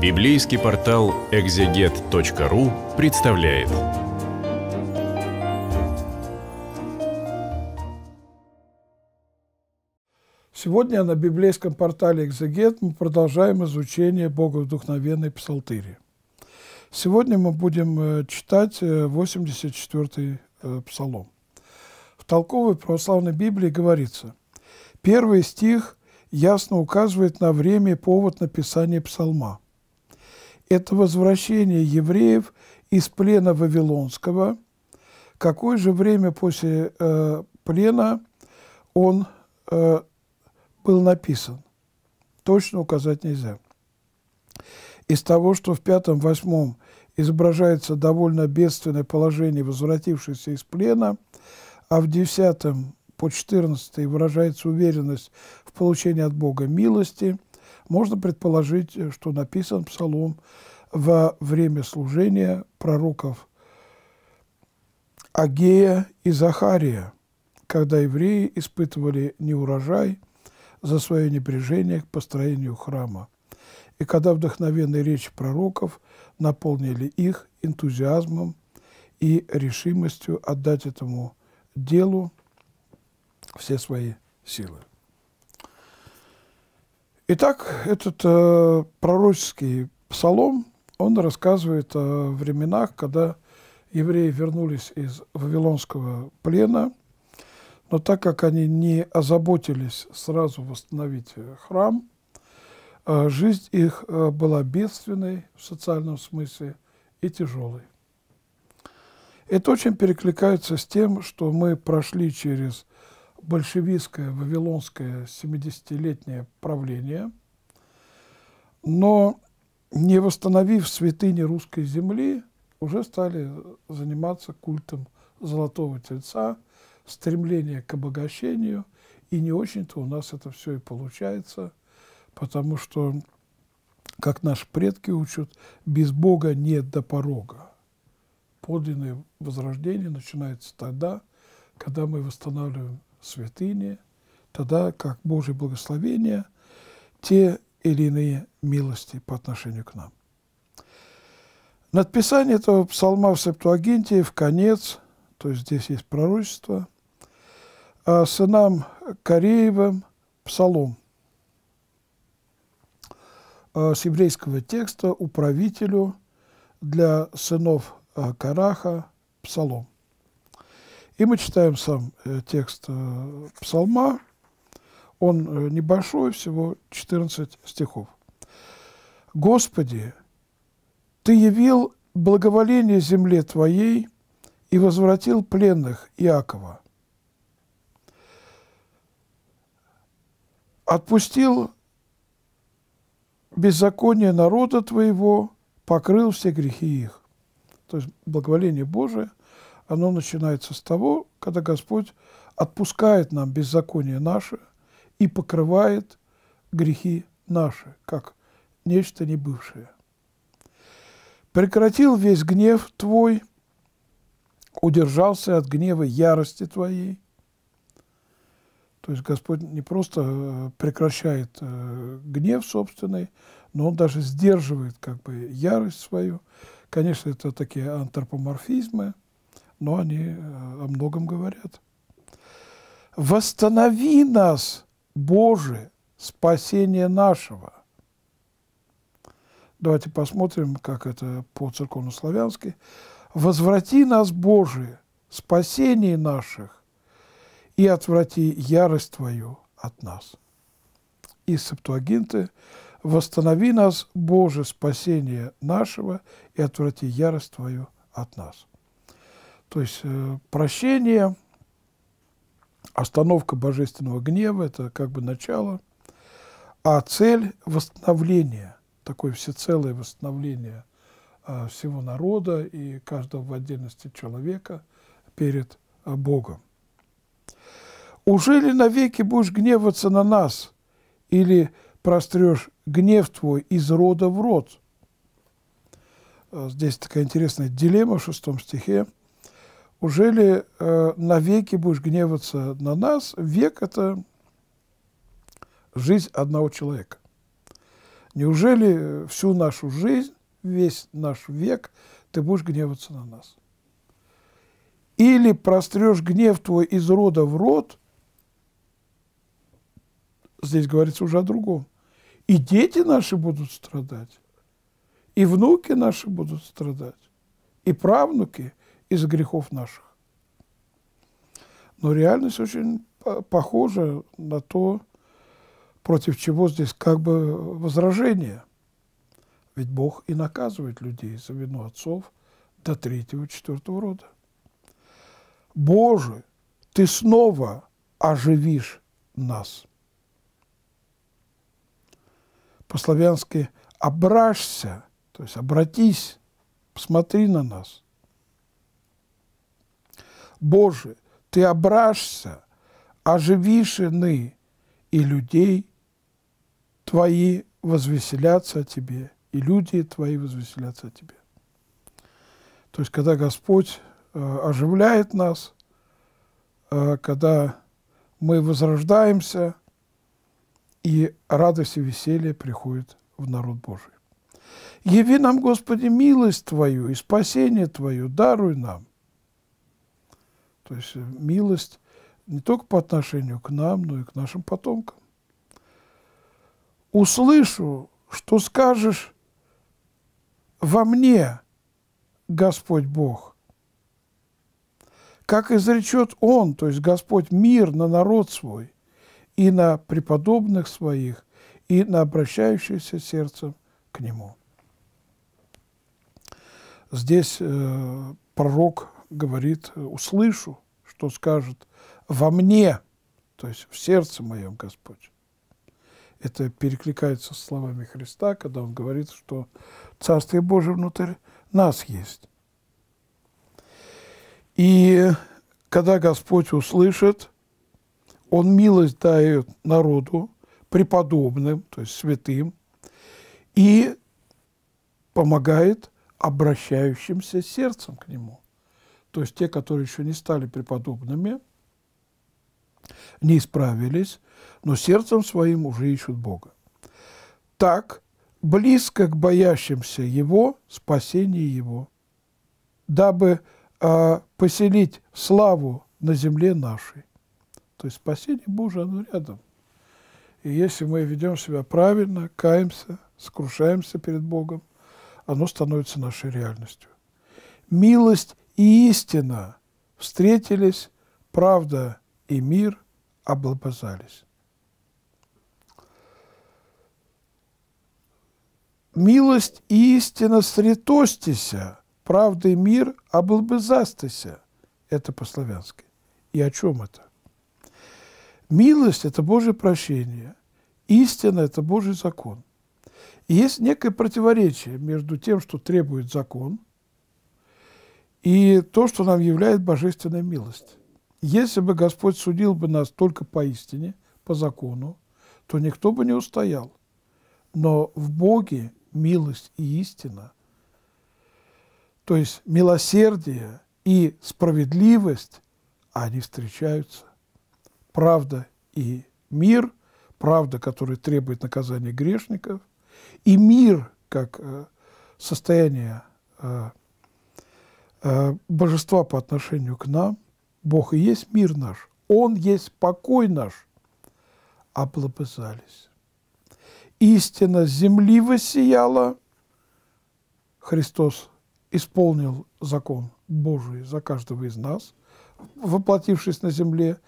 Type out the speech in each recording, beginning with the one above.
Библейский портал экзегет.ру представляет. Сегодня на библейском портале «Экзегет» мы продолжаем изучение Боговдухновенной Псалтыри. Сегодня мы будем э, читать 84-й э, э, Псалом. В толковой православной Библии говорится, первый стих ясно указывает на время и повод написания Псалма – это возвращение евреев из плена Вавилонского. Какое же время после э, плена он э, был написан? Точно указать нельзя. Из того, что в пятом-восьмом изображается довольно бедственное положение возвратившееся из плена, а в десятом по 14 выражается уверенность в получении от Бога милости – можно предположить, э, что написан псалом во время служения пророков Агея и Захария, когда евреи испытывали неурожай за свое небрежение к построению храма, и когда вдохновенные речи пророков наполнили их энтузиазмом и решимостью отдать этому делу все свои силы. Итак, этот э, пророческий псалом, он рассказывает о временах, когда евреи вернулись из Вавилонского плена, но так как они не озаботились сразу восстановить э, храм, э, жизнь их э, была бедственной в социальном смысле и тяжелой. Это очень перекликается с тем, что мы прошли через большевистское, вавилонское 70-летнее правление, но не восстановив святыни русской земли, уже стали заниматься культом Золотого Тельца, стремление к обогащению, и не очень-то у нас это все и получается, потому что, как наши предки учат, без Бога нет до порога. Подлинное возрождение начинается тогда, когда мы восстанавливаем святыне, тогда как Божье благословение, те или иные милости по отношению к нам. Надписание этого псалма в Септуагинте в конец, то есть здесь есть пророчество, а сынам Кореевым псалом а с еврейского текста управителю для сынов а, Караха псалом. И мы читаем сам э, текст э, псалма. Он э, небольшой, всего 14 стихов. «Господи, Ты явил благоволение земле Твоей и возвратил пленных Иакова. Отпустил беззаконие народа Твоего, покрыл все грехи их». То есть благоволение Божие – оно начинается с того, когда Господь отпускает нам беззаконие наше и покрывает грехи наши, как нечто небывшее. Прекратил весь гнев твой, удержался от гнева ярости твоей. То есть Господь не просто э, прекращает э, гнев собственный, но Он даже сдерживает как бы ярость свою. Конечно, это такие антропоморфизмы – но они э, о многом говорят. «Восстанови нас, Боже, спасение нашего». Давайте посмотрим, как это по-церковнославянски. «Возврати нас, Боже, спасение наших, и отврати ярость Твою от нас». Из Септуагинты «Восстанови нас, Боже, спасение нашего, и отврати ярость Твою от нас». То есть э, прощение, остановка божественного гнева – это как бы начало, а цель – восстановление, такое всецелое восстановление э, всего народа и каждого в отдельности человека перед э, Богом. «Уже ли навеки будешь гневаться на нас, или прострешь гнев твой из рода в род?» Здесь такая интересная дилемма в шестом стихе – уже ли э, навеки будешь гневаться на нас? Век – это жизнь одного человека. Неужели всю нашу жизнь, весь наш век ты будешь гневаться на нас? Или прострешь гнев твой из рода в род, здесь говорится уже о другом, и дети наши будут страдать, и внуки наши будут страдать, и правнуки – из-за грехов наших. Но реальность очень похожа на то, против чего здесь как бы возражение. Ведь Бог и наказывает людей за вину отцов до третьего и четвертого рода. Боже, Ты снова оживишь нас. По-славянски «ображься», то есть «обратись», «посмотри на нас». Боже, Ты обрашься, оживи и людей Твои возвеселятся о Тебе, и люди Твои возвеселятся о Тебе. То есть, когда Господь э, оживляет нас, э, когда мы возрождаемся, и радость и веселье приходят в народ Божий. Яви нам, Господи, милость Твою и спасение твою, даруй нам, то есть э, милость не только по отношению к нам, но и к нашим потомкам. «Услышу, что скажешь во мне, Господь Бог, как изречет Он, то есть Господь, мир на народ свой и на преподобных своих, и на обращающихся сердцем к Нему». Здесь э, пророк говорит, э, услышу, что скажет во мне, то есть в сердце моем Господь. Это перекликается с словами Христа, когда он говорит, что Царствие Божие внутрь нас есть. И когда Господь услышит, Он милость дает народу, преподобным, то есть святым, и помогает обращающимся сердцем к Нему то есть те, которые еще не стали преподобными, не исправились, но сердцем своим уже ищут Бога. Так, близко к боящимся Его спасение Его, дабы э, поселить славу на земле нашей. То есть спасение Божие, оно рядом. И если мы ведем себя правильно, каемся, скрушаемся перед Богом, оно становится нашей реальностью. Милость и истина встретились, правда и мир облобызались. Милость и истина сретостися, правда и мир облобызастися. Это по-славянски. И о чем это? Милость – это Божье прощение, истина – это Божий закон. И есть некое противоречие между тем, что требует закон – и то, что нам является божественной милость. Если бы Господь судил бы нас только по истине, по закону, то никто бы не устоял. Но в Боге милость и истина, то есть милосердие и справедливость, они встречаются. Правда и мир, правда, которая требует наказания грешников, и мир как э, состояние э, Э, божества по отношению к нам. Бог и есть мир наш, Он есть покой наш. Облобызались. Истина земли высияла. Христос исполнил закон Божий за каждого из нас, воплотившись на земле.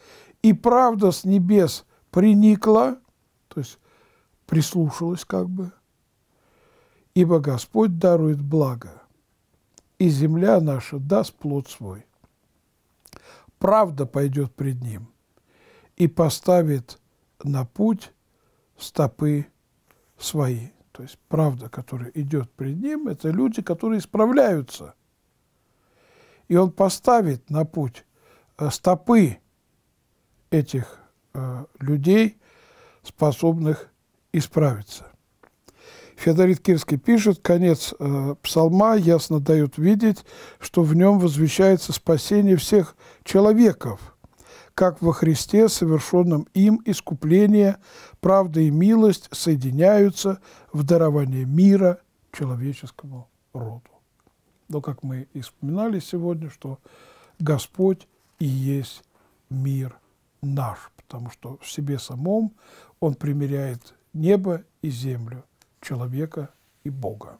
И правда с небес приникла, то есть прислушалась как бы, ибо Господь дарует благо – и земля наша даст плод свой. Правда пойдет пред ним и поставит на путь стопы свои. То есть правда, которая идет пред ним, это люди, которые исправляются. И он поставит на путь э, стопы этих э, людей, способных исправиться. Феодорит Кирский пишет, конец э, псалма ясно дает видеть, что в нем возвещается спасение всех человеков, как во Христе, совершенном им искупление, правда и милость соединяются в дарование мира человеческому роду. Но, как мы и вспоминали сегодня, что Господь и есть мир наш, потому что в себе самом Он примиряет небо и землю – человека и Бога.